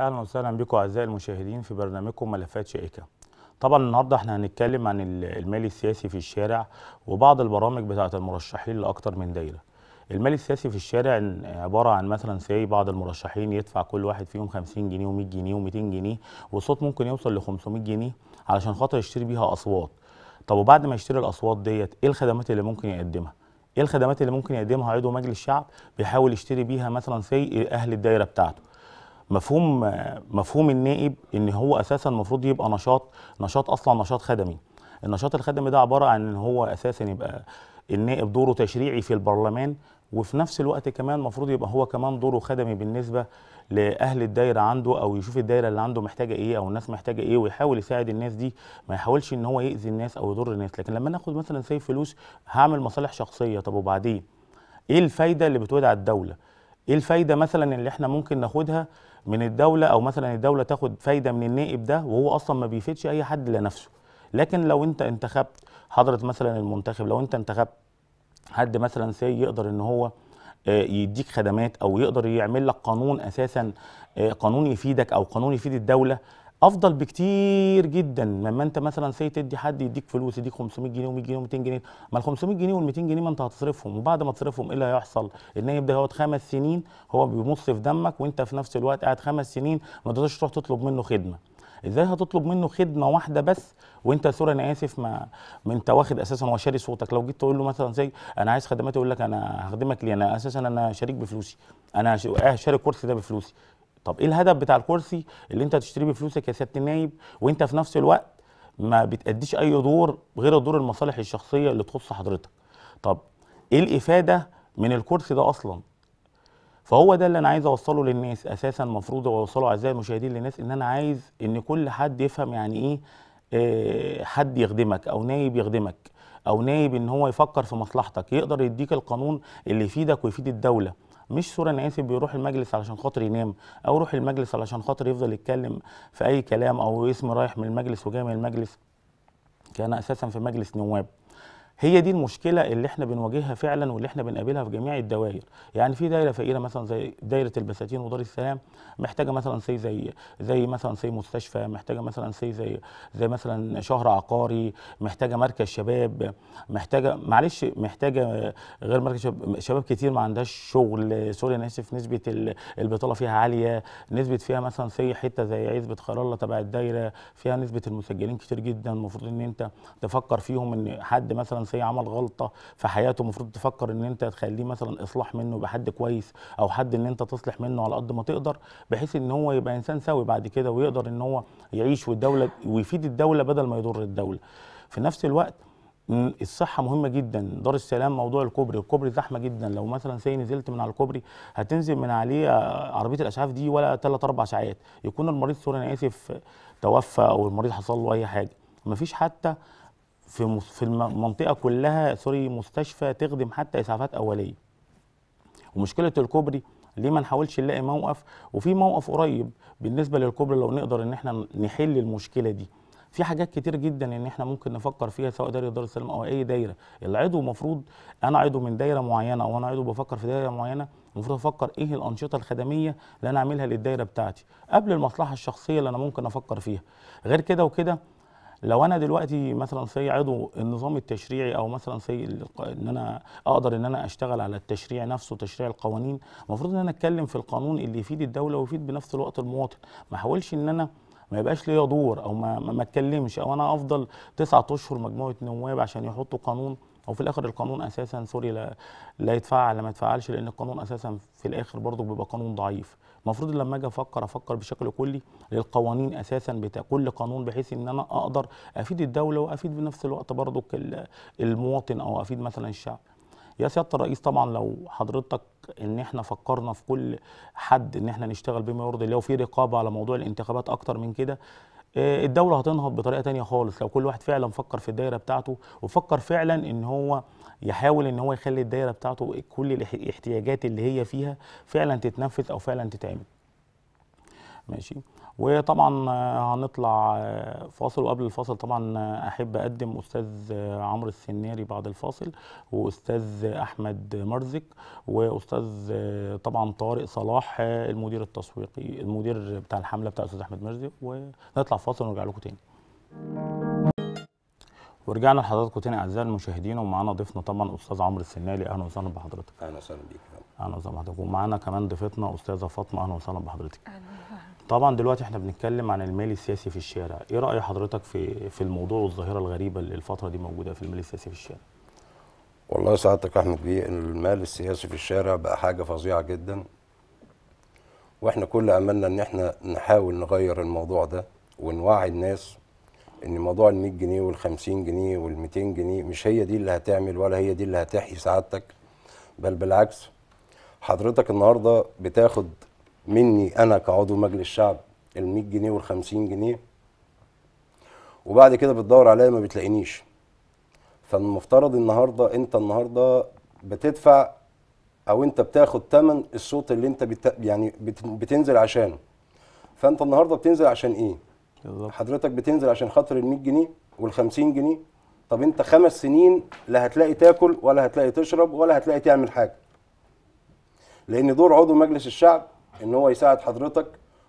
اهلا وسهلا بكم اعزائي المشاهدين في برنامجكم ملفات شائكه طبعا النهارده احنا هنتكلم عن المال السياسي في الشارع وبعض البرامج بتاعه المرشحين لاكثر من دايره المال السياسي في الشارع عباره عن مثلا سي بعض المرشحين يدفع كل واحد فيهم 50 جنيه و100 جنيه و200 جنيه والصوت ممكن يوصل ل 500 جنيه علشان خاطر يشتري بيها اصوات طب وبعد ما يشتري الاصوات ديت ايه الخدمات اللي ممكن يقدمها ايه الخدمات اللي ممكن يقدمها عضو مجلس الشعب بيحاول يشتري بيها مثلا سي اهل الدايره بتاعته مفهوم مفهوم النائب ان هو اساسا المفروض يبقى نشاط نشاط اصلا نشاط خدمي النشاط الخدمي ده عباره عن ان هو اساسا يبقى النائب دوره تشريعي في البرلمان وفي نفس الوقت كمان المفروض يبقى هو كمان دوره خدمي بالنسبه لاهل الدايره عنده او يشوف الدايره اللي عنده محتاجه ايه او الناس محتاجه ايه ويحاول يساعد الناس دي ما يحاولش ان هو يؤذي الناس او يضر الناس لكن لما ناخد مثلا سيف فلوس هعمل مصالح شخصيه طب وبعدين ايه الفايده اللي بتودع الدوله ايه الفايده مثلا اللي احنا ممكن ناخدها من الدوله او مثلا الدوله تاخد فايده من النائب ده وهو اصلا ما بيفيدش اي حد لنفسه نفسه لكن لو انت انتخبت حضره مثلا المنتخب لو انت انتخبت حد مثلا سي يقدر ان هو آه، يديك خدمات او يقدر يعمل لك قانون اساسا آه، قانون يفيدك او قانون يفيد الدوله افضل بكتير جدا لما انت مثلا سي تدي حد يديك فلوس يديك 500 جنيه و100 جنيه و200 جنيه ما ال 500 جنيه وال 200 جنيه ما انت هتصرفهم وبعد ما تصرفهم ايه اللي هيحصل؟ ان يبدا هو خمس سنين هو بيمص في دمك وانت في نفس الوقت قاعد خمس سنين ما تقدرش تروح تطلب منه خدمه ازاي هتطلب منه خدمه واحده بس وانت سوري انا اسف ما, ما انت واخد اساسا هو شاري صوتك لو جيت تقول له مثلا زي انا عايز خدمات يقول لك انا هخدمك ليه انا اساسا انا شريك بفلوسي انا شاري الكرسي ده بفلوسي طب ايه الهدف بتاع الكرسي اللي انت تشتري بفلوسك يا سياده النايب وانت في نفس الوقت ما بتأديش اي دور غير دور المصالح الشخصيه اللي تخص حضرتك طب ايه الافاده من الكرسي ده اصلا فهو ده اللي انا عايز اوصله للناس اساسا المفروض اوصله اعزائي المشاهدين للناس ان انا عايز ان كل حد يفهم يعني ايه آه، حد يخدمك او نايب يخدمك او نايب ان هو يفكر في مصلحتك يقدر يديك القانون اللي يفيدك ويفيد الدوله مش صوره نقاسي بيروح المجلس علشان خاطر ينام او يروح المجلس علشان خاطر يفضل يتكلم في اي كلام او اسم رايح من المجلس وجاي من المجلس كان اساسا في مجلس نواب هي دي المشكله اللي احنا بنواجهها فعلا واللي احنا بنقابلها في جميع الدوائر يعني في دايره فقيره مثلا زي دايره البساتين ودار السلام محتاجه مثلا سي زي زي مثلا سي مستشفى محتاجه مثلا سي زي زي مثلا شهر عقاري محتاجه مركز شباب محتاجه معلش محتاجه غير مركز شباب, شباب كتير ما عندهاش شغل سوري انا اسف نسبه البطاله فيها عاليه نسبه فيها مثلا سي حته زي عزبه خير الله تبع الدايره فيها نسبه المسجلين كتير جدا المفروض ان انت تفكر فيهم ان حد مثلا شخصيه عمل غلطه في حياته المفروض تفكر ان انت تخليه مثلا اصلاح منه يبقى حد كويس او حد ان انت تصلح منه على قد ما تقدر بحيث ان هو يبقى انسان سوي بعد كده ويقدر ان هو يعيش والدوله ويفيد الدوله بدل ما يضر الدوله في نفس الوقت الصحه مهمه جدا دار السلام موضوع الكوبري الكوبري زحمه جدا لو مثلا سي نزلت من على الكوبري هتنزل من عليه عربيه الاسعاف دي ولا ثلاث اربع ساعات يكون المريض سوري انا اسف توفى او المريض حصل له اي حاجه مفيش حتى في في المنطقه كلها سوري مستشفى تخدم حتى اسعافات اوليه ومشكله الكوبري ليه ما نحاولش نلاقي موقف وفي موقف قريب بالنسبه للكوبري لو نقدر ان احنا نحل المشكله دي في حاجات كتير جدا ان احنا ممكن نفكر فيها سواء دايره دار السلام او اي دايره العضو المفروض انا عضو من دايره معينه او انا عضو بفكر في دايره معينه المفروض افكر ايه الانشطه الخدميه اللي انا اعملها للدايره بتاعتي قبل المصلحه الشخصيه اللي انا ممكن افكر فيها غير كده وكده لو انا دلوقتي مثلا في عضو النظام التشريعي او مثلا في ان انا اقدر ان انا اشتغل على التشريع نفسه تشريع القوانين المفروض ان انا اتكلم في القانون اللي يفيد الدوله ويفيد بنفس الوقت المواطن ما احاولش ان انا ما يبقاش ليا دور او ما ما اتكلمش او انا افضل تسعة اشهر مجموعه نواب عشان يحطوا قانون او في الاخر القانون اساسا سوري لا, لا يتفعل لا ما يتفعلش لان القانون اساسا في الاخر برضه بيبقى قانون ضعيف المفروض لما اجي افكر افكر بشكل كلي للقوانين اساسا بتاع كل قانون بحيث ان انا اقدر افيد الدوله وافيد بنفس الوقت برضو المواطن او افيد مثلا الشعب يا سياده الرئيس طبعا لو حضرتك ان احنا فكرنا في كل حد ان احنا نشتغل بما يرضي لو في رقابه على موضوع الانتخابات اكتر من كده آه، الدوله هتنهض بطريقه تانية خالص لو كل واحد فعلا فكر في الدايره بتاعته وفكر فعلا ان هو يحاول ان هو يخلي الدايره بتاعته كل الاحتياجات اللي هي فيها فعلا تتنفذ او فعلا تتعمل ماشي وطبعا آه، هنطلع آه، فاصل وقبل الفاصل طبعا آه، احب اقدم استاذ عمرو السناري بعد الفاصل واستاذ احمد مرزك واستاذ طبعا طارق صلاح المدير التسويقي المدير بتاع الحمله بتاع استاذ احمد مرزك ونطلع فاصل ونرجع لكم تاني ورجعنا لحضراتكم تاني اعزائي المشاهدين ومعانا ضيفنا طبعا استاذ عمرو السنالي اهلا وسهلا بحضرتك اهلا وسهلا بيك اهلا وسهلا بحضرتك ومعانا كمان ضيفتنا استاذه فاطمه اهلا وسهلا بحضرتك اهلا طبعا دلوقتي احنا بنتكلم عن المال السياسي في الشارع ايه راي حضرتك في في الموضوع والظاهره الغريبه اللي الفتره دي موجوده في المال السياسي في الشارع والله سعادتك احمد بيه ان المال السياسي في الشارع بقى حاجه فظيعه جدا واحنا كل املنا ان احنا نحاول نغير الموضوع ده ونوعي الناس ان موضوع ال 100 جنيه وال 50 جنيه وال 200 جنيه مش هي دي اللي هتعمل ولا هي دي اللي هتحيي سعادتك بل بالعكس حضرتك النهارده بتاخد مني انا كعضو مجلس الشعب ال 100 جنيه وال 50 جنيه وبعد كده بتدور عليا ما بتلاقينيش فالمفترض النهارده انت النهارده بتدفع او انت بتاخد ثمن الصوت اللي انت بت... يعني بت... بتنزل عشانه فانت النهارده بتنزل عشان ايه بالظبط حضرتك بتنزل عشان خاطر ال 100 جنيه وال 50 جنيه طب انت خمس سنين لا هتلاقي تاكل ولا هتلاقي تشرب ولا هتلاقي تعمل حاجه لان دور عضو مجلس الشعب ان هو يساعد حضرتك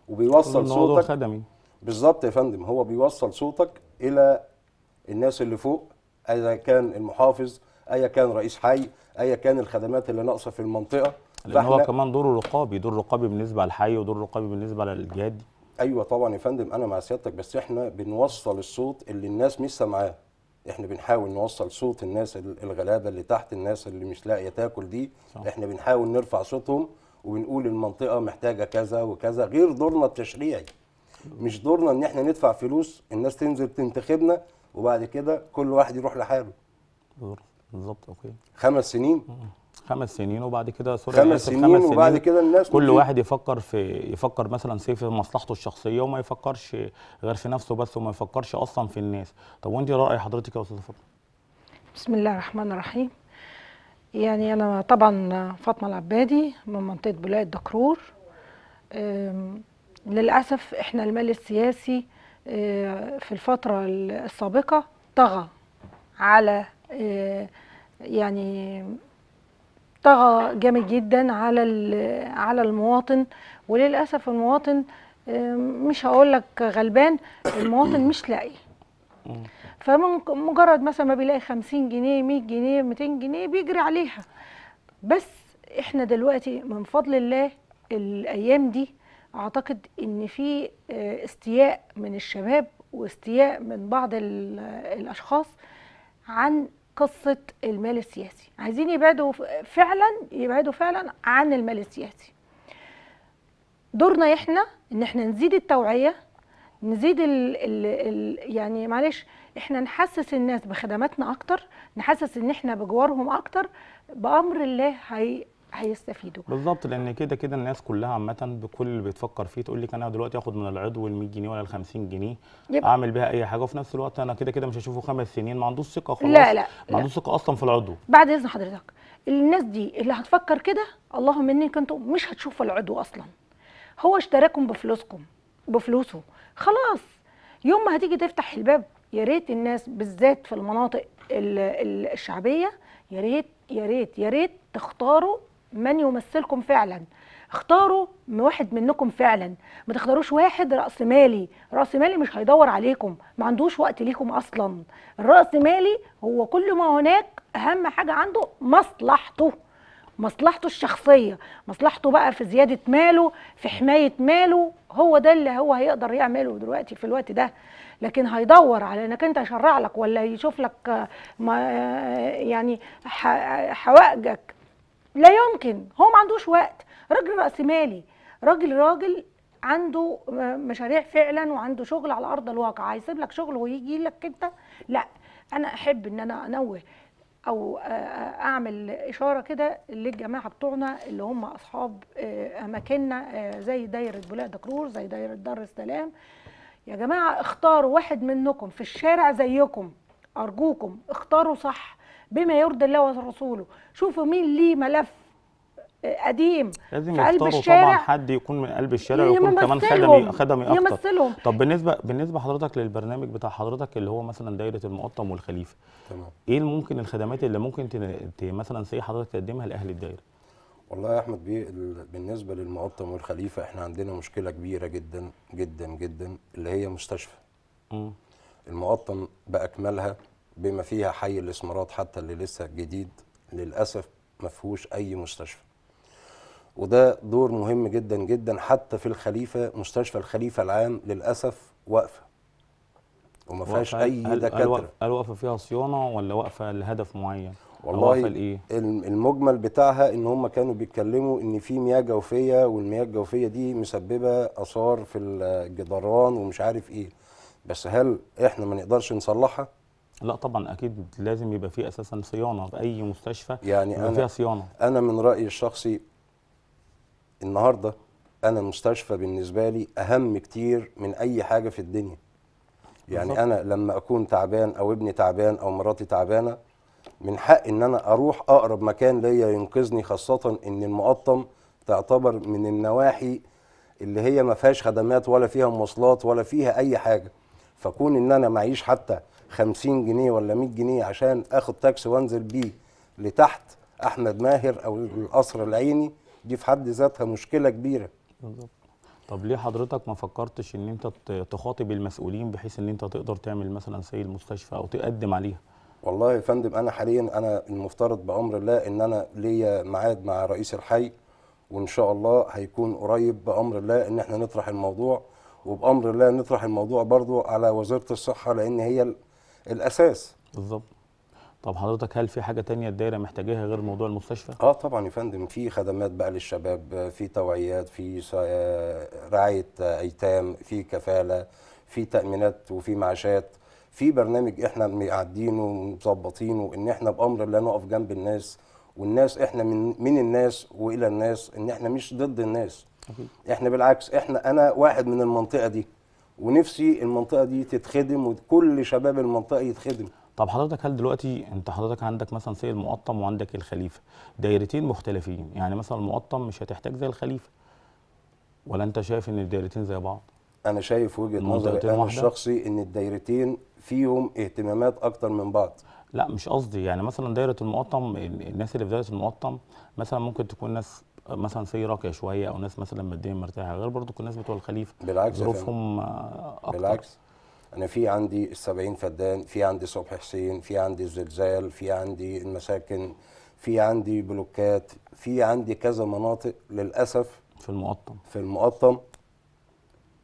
وبيوصل صوتك خدمي بالظبط يا فندم هو بيوصل صوتك الى الناس اللي فوق اذا كان المحافظ ايا كان رئيس حي ايا كان الخدمات اللي ناقصه في المنطقه لان هو كمان دوره رقابي دور رقابي بالنسبه للحي ودور رقابي بالنسبه للجهاد ايوه طبعا يا فندم انا مع سيادتك بس احنا بنوصل الصوت اللي الناس مش سامعاه احنا بنحاول نوصل صوت الناس الغلابه اللي تحت الناس اللي مش لاقيه تاكل دي صح. احنا بنحاول نرفع صوتهم وبنقول المنطقه محتاجه كذا وكذا غير دورنا التشريعي مش دورنا ان احنا ندفع فلوس الناس تنزل تنتخبنا وبعد كده كل واحد يروح لحاله بالظبط اوكي خمس سنين خمس سنين وبعد كده سوري خمس سنين خمس وبعد كده الناس كل ممكن. واحد يفكر في يفكر مثلا سيف في مصلحته الشخصيه وما يفكرش غير في نفسه بس وما يفكرش اصلا في الناس طب وانت راي حضرتك يا استاذ فاطمه بسم الله الرحمن الرحيم يعني أنا طبعا فاطمة العبادي من منطقة بولاية دكرور للأسف إحنا المال السياسي آه، في الفترة السابقة طغى على آه، يعني طغى جامد جدا على على المواطن وللأسف المواطن مش هقول لك غلبان المواطن مش لاقي فمجرد مثلا ما بيلاقي 50 جنيه 100 جنيه 200 جنيه بيجري عليها بس احنا دلوقتي من فضل الله الايام دي اعتقد ان في آه، استياء من الشباب واستياء من بعض الاشخاص عن قصه المال السياسي عايزين يبعدوا فعلا يبعدوا فعلا عن المال السياسي دورنا احنا ان احنا نزيد التوعيه نزيد ال ال ال يعني معلش احنا نحسس الناس بخدماتنا اكتر نحسس ان احنا بجوارهم اكتر بامر الله هي هيستفيدوا بالظبط لان كده كده الناس كلها عامه بكل اللي بتفكر فيه تقول لك انا دلوقتي اخد من العضو ال 100 جنيه ولا ال 50 جنيه يبقى. اعمل بيها اي حاجه وفي نفس الوقت انا كده كده مش هشوفه خمس سنين ما عندوش ثقه خلاص لا لا ما عندوش ثقه اصلا في العضو بعد اذن حضرتك الناس دي اللي هتفكر كده اللهم انك انتم مش هتشوفوا العضو اصلا هو اشتراكم بفلوسكم بفلوسه خلاص يوم ما هتيجي تفتح الباب يا ريت الناس بالذات في المناطق الشعبيه يا ريت يا ريت يا ريت تختاروا من يمثلكم فعلا اختاروا واحد منكم فعلا ما تختاروش واحد راس مالي راس مالي مش هيدور عليكم ما عندوش وقت ليكم اصلا الراس مالي هو كل ما هناك اهم حاجه عنده مصلحته مصلحته الشخصيه مصلحته بقى في زياده ماله في حمايه ماله هو ده اللي هو هيقدر يعمله دلوقتي في الوقت ده لكن هيدور على انك انت يشرع لك ولا يشوف لك ما يعني حوائجك لا يمكن هو ما عندوش وقت راجل راس مالي راجل راجل عنده مشاريع فعلا وعنده شغل على ارض الواقع هيسيب لك شغل ويجي لك انت لا انا احب ان انا انوه او آه، آه، اعمل اشاره كده للجماعه بتوعنا اللي هم اصحاب آه، اماكننا زي دايره بولاق كرور زي دايره دار السلام يا جماعه اختاروا واحد منكم في الشارع زيكم ارجوكم اختاروا صح بما يرضي الله ورسوله شوفوا مين ليه ملف قديم لازم في قلب الشارع طبعا حد يكون من قلب الشارع ويكون كمان خدمي خدمي اكتر يمثلهم طب بالنسبه بالنسبه حضرتك للبرنامج بتاع حضرتك اللي هو مثلا دايره المقطم والخليفه تمام ايه ممكن الخدمات اللي ممكن مثلا سي حضرتك تقدمها لاهل الدايره والله يا احمد بيه بالنسبه للمقطم والخليفه احنا عندنا مشكله كبيره جدا جدا جدا اللي هي مستشفى م. المقطم باكملها بما فيها حي الاسمرات حتى اللي لسه جديد للاسف ما فيهوش اي مستشفى وده دور مهم جدا جدا حتى في الخليفه مستشفى الخليفه العام للاسف واقفه وما فيهاش اي دكاتره هل واقفه فيها صيانه ولا واقفه لهدف معين والله إيه؟ المجمل بتاعها ان هم كانوا بيتكلموا ان في مياه جوفيه والمياه الجوفيه دي مسببه اثار في الجدران ومش عارف ايه بس هل احنا ما نقدرش نصلحها لا طبعا اكيد لازم يبقى في اساسا صيانه في اي مستشفى يعني يبقى أنا فيها صيانه انا من رايي الشخصي النهارده انا المستشفى بالنسبه لي اهم كتير من اي حاجه في الدنيا يعني بالضبط. انا لما اكون تعبان او ابني تعبان او مراتي تعبانه من حق ان انا اروح اقرب مكان ليا ينقذني خاصه ان المقطم تعتبر من النواحي اللي هي ما فيهاش خدمات ولا فيها مواصلات ولا فيها اي حاجه فكون ان انا معيش حتى 50 جنيه ولا 100 جنيه عشان اخد تاكسي وانزل بيه لتحت احمد ماهر او القصر العيني دي في حد ذاتها مشكله كبيره بالظبط طب ليه حضرتك ما فكرتش ان انت تخاطب المسؤولين بحيث ان انت تقدر تعمل مثلا سي المستشفى او تقدم عليها والله يا فندم انا حاليا انا المفترض بامر الله ان انا ليا ميعاد مع رئيس الحي وان شاء الله هيكون قريب بامر الله ان احنا نطرح الموضوع وبامر الله نطرح الموضوع برضو على وزاره الصحه لان هي الاساس بالظبط طب حضرتك هل في حاجه تانية الدايره محتاجاها غير موضوع المستشفى اه طبعا يا فندم في خدمات بقى للشباب في توعيات في آه، رعايه ايتام في كفاله في تامينات وفي معاشات في برنامج احنا مقعدينه ومظبطينه ان احنا بامر الله نقف جنب الناس والناس احنا من من الناس والى الناس ان احنا مش ضد الناس احنا بالعكس احنا انا واحد من المنطقه دي ونفسي المنطقه دي تتخدم وكل شباب المنطقه يتخدم طب حضرتك هل دلوقتي انت حضرتك عندك مثلا سيد المقطم وعندك الخليفه دايرتين مختلفين يعني مثلا المقطم مش هتحتاج زي الخليفه ولا انت شايف ان الدايرتين زي بعض انا شايف وجهه نظري انا الشخصي ان الدايرتين فيهم اهتمامات اكتر من بعض لا مش قصدي يعني مثلا دايره المقطم الناس اللي في دايره المقطم مثلا ممكن تكون ناس مثلا سي راقيه شويه او ناس مثلا ماديا مرتاحه غير برضو الناس بتوع الخليفه بالعكس ظروفهم اكتر بالعكس انا في عندي السبعين فدان في عندي صبحي حسين في عندي الزلزال في عندي المساكن في عندي بلوكات في عندي كذا مناطق للاسف في المقطم في المقطم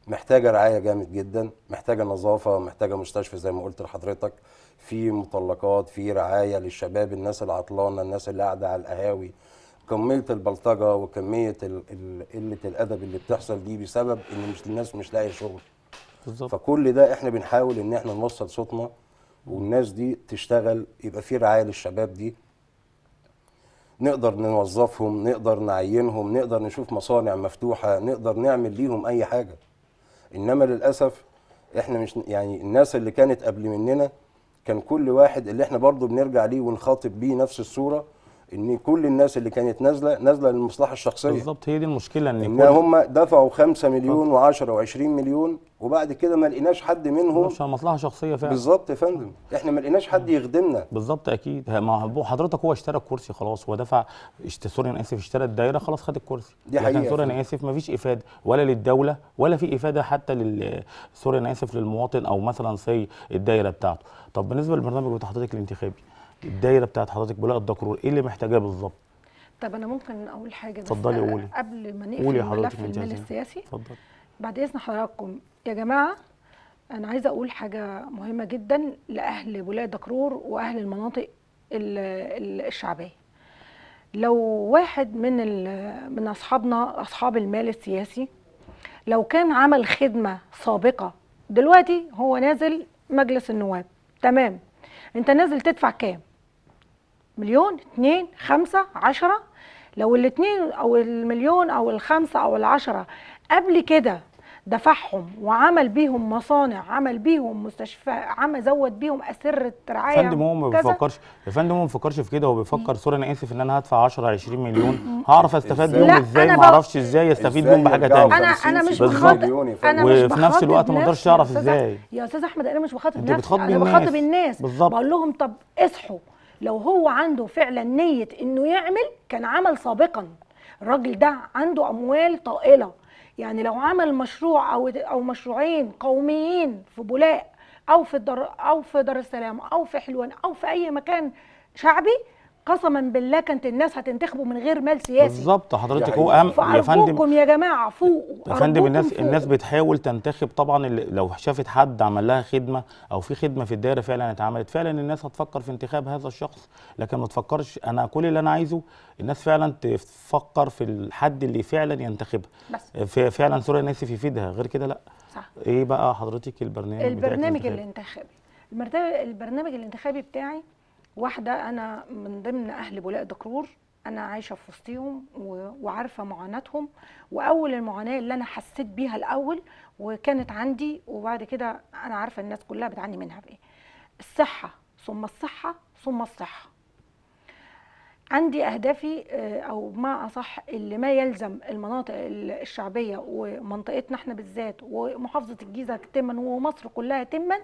محتاجه رعايه جامد جدا محتاجه نظافه محتاجه مستشفى زي ما قلت لحضرتك في مطلقات في رعايه للشباب الناس العطلانه الناس اللي قاعده على القهاوي كميه البلطجه وكميه قله الادب اللي بتحصل دي بسبب ان مش الناس مش لاقيه شغل بالظبط فكل ده احنا بنحاول ان احنا نوصل صوتنا والناس دي تشتغل يبقى في رعايه للشباب دي نقدر نوظفهم نقدر نعينهم نقدر نشوف مصانع مفتوحه نقدر نعمل ليهم اي حاجه انما للاسف احنا مش يعني الناس اللي كانت قبل مننا كان كل واحد اللي احنا برضه بنرجع ليه ونخاطب بيه نفس الصوره ان كل الناس اللي كانت نازله نازله للمصلحه الشخصيه بالظبط هي دي المشكله ان ان هم دفعوا 5 مليون و10 و20 مليون وبعد كده ما لقيناش حد منهم مش مصلحه شخصيه فعلا بالظبط يا فندم احنا ما لقيناش حد يخدمنا بالظبط اكيد ما حضرتك هو اشترى الكرسي خلاص هو دفع سوري انا اسف اشترى الدايره خلاص خد الكرسي دي حقيقه لكن سوري انا اسف ما فيش افاده ولا للدوله ولا في افاده حتى لل سوري انا اسف للمواطن او مثلا سي الدايره بتاعته طب بالنسبه للبرنامج بتاع حضرتك الانتخابي الدايره بتاعت حضرتك بلاء الدكرور ايه اللي محتاجاه بالظبط طب انا ممكن اقول حاجه اتفضلي قولي قبل ما نقفل الملف المال السياسي اتفضلي بعد اذن حضراتكم يا جماعه انا عايزه اقول حاجه مهمه جدا لاهل ولايه دكرور واهل المناطق الشعبيه لو واحد من من اصحابنا اصحاب المال السياسي لو كان عمل خدمه سابقه دلوقتي هو نازل مجلس النواب تمام انت نازل تدفع كام مليون اتنين خمسة عشرة لو الاتنين او المليون او الخمسة او العشرة قبل كده دفعهم وعمل بيهم مصانع عمل بيهم مستشفى عمل زود بيهم اسره رعايه يا فندم هو ما بيفكرش يا فندم هو ما بيفكرش في كده هو بيفكر صورة انا اسف ان انا هدفع 10 20 مليون هعرف استفاد بيهم ازاي ما اعرفش ازاي استفيد بيهم بحاجه ثانيه انا انا مش بخاطب انا وفي نفس الوقت ما اقدرش اعرف ازاي يا استاذ احمد انا مش بخاطب نفسي انا بخاطب الناس بقول لهم طب اصحوا لو هو عنده فعلا نيه انه يعمل كان عمل سابقا الراجل ده عنده اموال طائله يعني لو عمل مشروع او او مشروعين قوميين في بولاق او في الدر او في دار السلام او في حلوان او في اي مكان شعبي قسما بالله كانت الناس هتنتخبه من غير مال سياسي بالظبط حضرتك يعني هو اهم يا فندم يا جماعه فوق يا فندم الناس فوق. الناس بتحاول تنتخب طبعا لو شافت حد عمل لها خدمه او في خدمه في الدائره فعلا اتعملت فعلا الناس هتفكر في انتخاب هذا الشخص لكن ما تفكرش انا كل اللي انا عايزه الناس فعلا تفكر في الحد اللي فعلا ينتخبها فعلا سوريا الناس في فيدها غير كده لا صح ايه بقى حضرتك البرنامج البرنامج الانتخابي البرنامج الانتخابي بتاعي واحده انا من ضمن اهل بولاء دكرور انا عايشه في وسطيهم وعارفه معاناتهم واول المعاناه اللي انا حسيت بيها الاول وكانت عندي وبعد كده انا عارفه الناس كلها بتعاني منها بايه الصحه ثم الصحه ثم الصحه عندي اهدافي آه، او ما اصح اللي ما يلزم المناطق الشعبيه ومنطقتنا احنا بالذات ومحافظه الجيزه تما ومصر كلها تما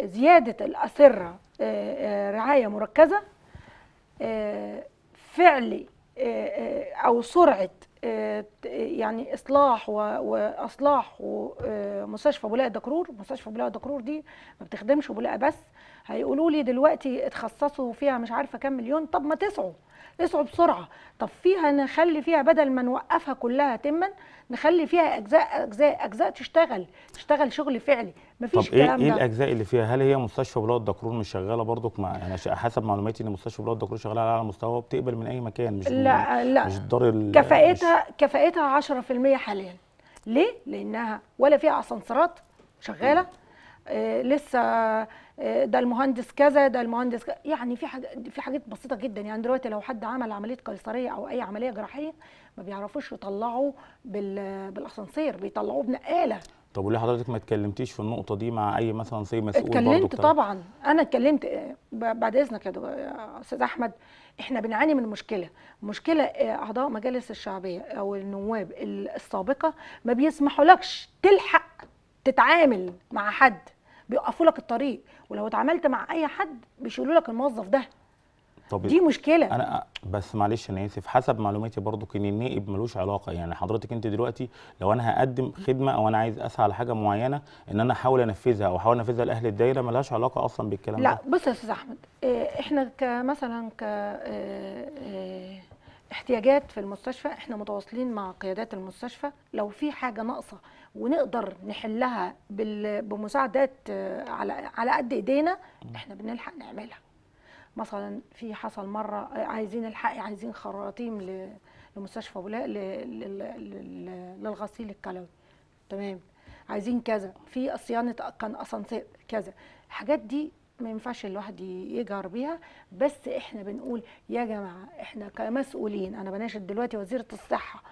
زيادة الأسرة آه، آه، رعاية مركزة آه، فعل أو سرعة يعني إصلاح وإصلاح مستشفى بولاء دكرور مستشفى بولاء دكرور دي ما بتخدمش بولاء بس هيقولوا لي دلوقتي اتخصصوا فيها مش عارفة كام مليون طب ما تسعوا اسعوا بسرعه طب فيها نخلي فيها بدل ما نوقفها كلها تما نخلي فيها اجزاء اجزاء اجزاء تشتغل تشتغل شغل فعلي مفيش طب ايه ايه الاجزاء اللي فيها هل هي مستشفى بلاد الدكرون مش شغاله برضك مع انا حسب معلوماتي ان مستشفى بلاد الدكرون شغاله على اعلى مستوى وبتقبل من اي مكان مش لا لا مش الدار كفائتها مش كفائتها 10% حاليا ليه لانها ولا فيها اسانسيرات شغاله آه لسه آه، ده المهندس كذا ده المهندس كذا يعني في حاجة في حاجات بسيطه جدا يعني دلوقتي لو حد عمل عمليه قيصريه او اي عمليه جراحيه ما بيعرفوش يطلعوا بالاسانسير بيطلعوه بنقاله طب وليه حضرتك ما اتكلمتيش في النقطه دي مع اي مثلا زي مسؤول اتكلمت طبعا انا اتكلمت آه، بعد اذنك يا استاذ احمد احنا بنعاني من مشكله مشكله آه، اعضاء مجالس الشعبيه او النواب السابقه ما بيسمحولكش تلحق تتعامل مع حد بيوقفوا لك الطريق ولو اتعاملت مع اي حد بيشيلوا لك الموظف ده طب دي مشكله انا بس معلش انا اسف حسب معلوماتي برضو ان النائب ملوش علاقه يعني حضرتك انت دلوقتي لو انا هقدم خدمه او انا عايز اسعى على حاجه معينه ان انا احاول انفذها او احاول انفذها لاهل الدايره ملهاش علاقه اصلا بالكلام لا ده لا بص يا استاذ احمد إيه، احنا كمثلا ك احتياجات في المستشفى احنا متواصلين مع قيادات المستشفى لو في حاجه ناقصه ونقدر نحلها بمساعدات آه، على على قد ايدينا احنا بنلحق نعملها مثلا في حصل مره آه، عايزين الحقي عايزين خراطيم لمستشفى ولا للغسيل الكلوي تمام عايزين كذا في صيانه كان اسانسير كذا الحاجات دي ما ينفعش الواحد يجهر بيها بس احنا بنقول يا جماعه احنا كمسؤولين انا بناشد دلوقتي وزيره الصحه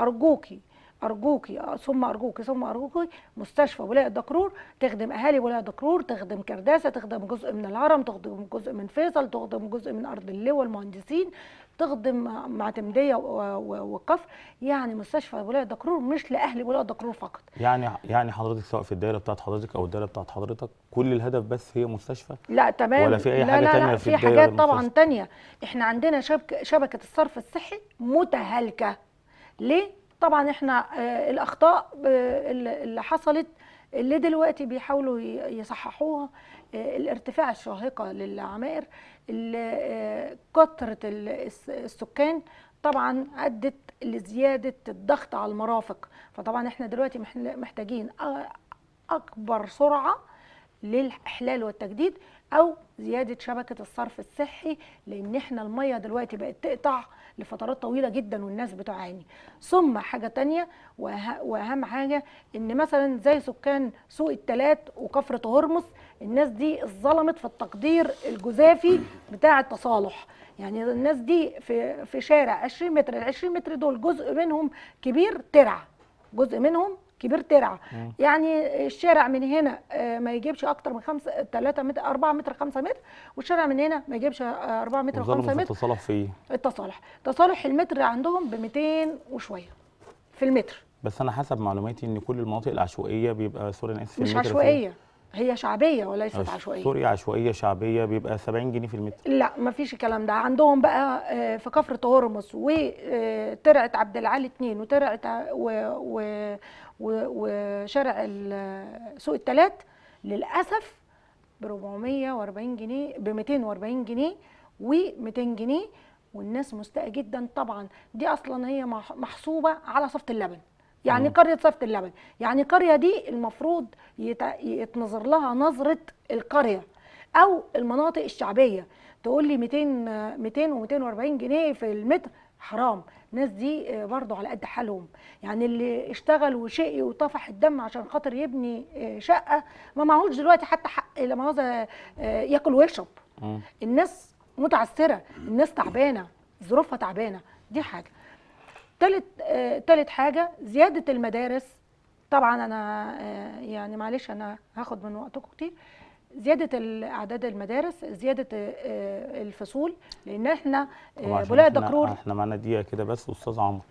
ارجوكي ارجوكي ثم ارجوكي ثم ارجوكي مستشفى ولايه دكرور تخدم اهالي ولايه دكرور تخدم كرداسه تخدم جزء من الهرم تخدم جزء من فيصل تخدم جزء من ارض اللواء المهندسين تخدم معتمديه وقف يعني مستشفى ولايه دكرور مش لاهل ولايه دكرور فقط يعني يعني حضرتك سواء في الدايره بتاعت حضرتك او الدايره بتاعت حضرتك كل الهدف بس هي مستشفى لا تمام ولا في اي لا حاجه لا تانية لا في, في حاجات طبعا تانية احنا عندنا شبكه شبكه الصرف الصحي متهالكه ليه طبعا احنا آه، الاخطاء آه، اللي حصلت اللي دلوقتي بيحاولوا يصححوها آه، الارتفاع الشاهقه للعمائر كثره السكان طبعا ادت لزياده الضغط على المرافق فطبعا احنا دلوقتي محتاجين اكبر سرعه للاحلال والتجديد او زياده شبكه الصرف الصحي لان احنا الميه دلوقتي بقت تقطع لفترات طويله جدا والناس بتعاني ثم حاجه تانية واهم حاجه ان مثلا زي سكان سوق التلات وكفره هرمز الناس دي اتظلمت في التقدير الجزافي بتاع التصالح يعني الناس دي في في شارع 20 متر ال 20 متر دول جزء منهم كبير ترعه جزء منهم كبير ترعه يعني الشارع من هنا آه، ما يجيبش اكتر من 5 3 متر 4 متر 5 متر والشارع من هنا ما يجيبش 4 آه، متر 5 متر التصالح في ايه؟ التصالح تصالح المتر عندهم ب 200 وشويه في المتر بس انا حسب معلوماتي ان كل المناطق العشوائيه بيبقى سوري انا اسف مش عشوائيه هي شعبيه وليست آه، عشوائيه سوريا عشوائيه شعبيه بيبقى 70 جنيه في المتر لا ما فيش الكلام ده عندهم بقى في كفر هرمس وترعه عبد العالي 2 وترعه و... و... وشارع سوق التلات للاسف ب 440 جنيه ب 240 جنيه و 200 جنيه والناس مستاءة جدا طبعا دي اصلا هي محسوبه على صفه اللبن يعني أوه. قريه صفه اللبن يعني قريه دي المفروض يتنظر لها نظره القريه او المناطق الشعبيه تقول لي 200 200 و240 جنيه في المتر حرام الناس دي آه، برضو على قد حالهم يعني اللي اشتغل وشقي وطفح الدم عشان خاطر يبني آه، شقه ما معهوش دلوقتي حتى حق لما عاوز آه، ياكل ويشرب الناس متعثره الناس تعبانه ظروفها تعبانه دي حاجه ثالث ثالث حاجه زياده المدارس طبعا انا يعني معلش انا هاخد من وقتكم كتير زياده اعداد المدارس زياده آه، الفصول لان احنا آه، بولايه دكرور احنا معانا دقيقه كده بس استاذ عمرو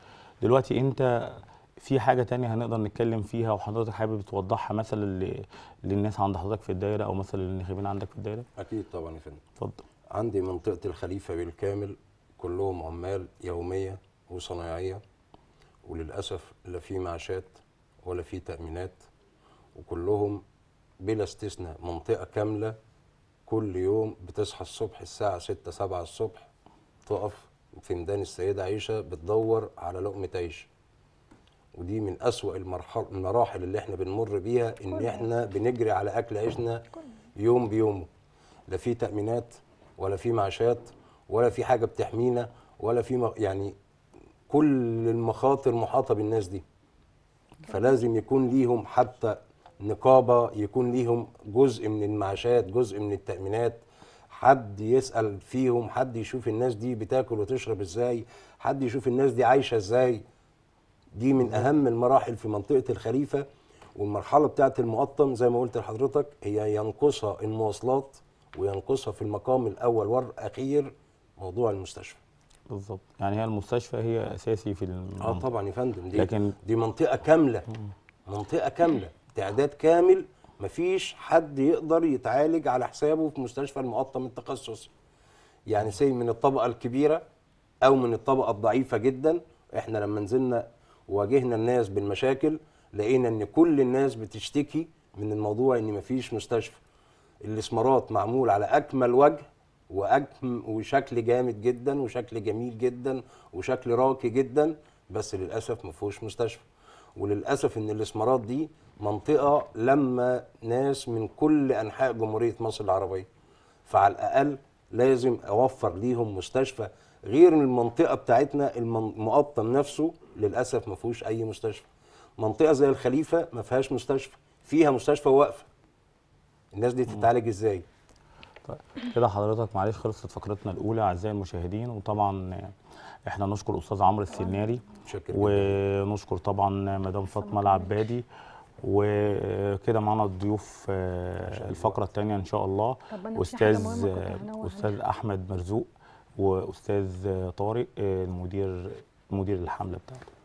دلوقتي انت في حاجه تانية هنقدر نتكلم فيها وحضرتك حابب توضحها مثلا للناس عند حضرتك في الدايره او مثلا للناخبين عندك في الدايره اكيد طبعا يا فندم اتفضل عندي منطقه الخليفه بالكامل كلهم عمال يوميه وصنايعيه وللاسف لا في معاشات ولا في تامينات وكلهم بلا استثناء منطقه كامله كل يوم بتصحى الصبح الساعه 6 7 الصبح تقف في ميدان السيده عيشه بتدور على لقمه عيش ودي من اسوا المراحل اللي احنا بنمر بيها ان احنا بنجري على اكل عيشنا يوم بيومه لا في تامينات ولا في معاشات ولا في حاجه بتحمينا ولا في م... يعني كل المخاطر محاطه بالناس دي فلازم يكون ليهم حتى نقابه يكون ليهم جزء من المعاشات جزء من التامينات حد يسال فيهم حد يشوف الناس دي بتاكل وتشرب ازاي حد يشوف الناس دي عايشه ازاي دي من اهم المراحل في منطقه الخريفه والمرحله بتاعه المقطم زي ما قلت لحضرتك هي ينقصها المواصلات وينقصها في المقام الاول والاخير موضوع المستشفى بالظبط يعني هي المستشفى هي اساسي في المنطقة. اه طبعا يا فندم دي لكن دي منطقه كامله منطقه كامله تعداد كامل مفيش حد يقدر يتعالج على حسابه في مستشفى المقطم التخصصي يعني سي من الطبقه الكبيره او من الطبقه الضعيفه جدا احنا لما نزلنا وواجهنا الناس بالمشاكل لقينا ان كل الناس بتشتكي من الموضوع ان مفيش مستشفى الاسمارات معمول على اكمل وجه واكم وشكل جامد جدا وشكل جميل جدا وشكل راقي جدا بس للاسف مفهوش مستشفى وللاسف ان الاسمارات دي منطقه لما ناس من كل انحاء جمهوريه مصر العربيه فعلى الاقل لازم اوفر ليهم مستشفى غير المنطقه بتاعتنا المقطم نفسه للاسف ما فيهوش اي مستشفى منطقه زي الخليفه ما فيهاش مستشفى فيها مستشفى واقفه الناس دي تتعالج ازاي طيب كده حضرتك معلش خلصت فقرتنا الاولى اعزائي المشاهدين وطبعا احنا نشكر استاذ عمرو السناري ونشكر طبعا مدام فاطمه العبادي وكده معانا الضيوف آه، الفقره الثانيه ان شاء الله استاذ استاذ احمد مرزوق واستاذ طارق آه، المدير مدير الحمله بتاعته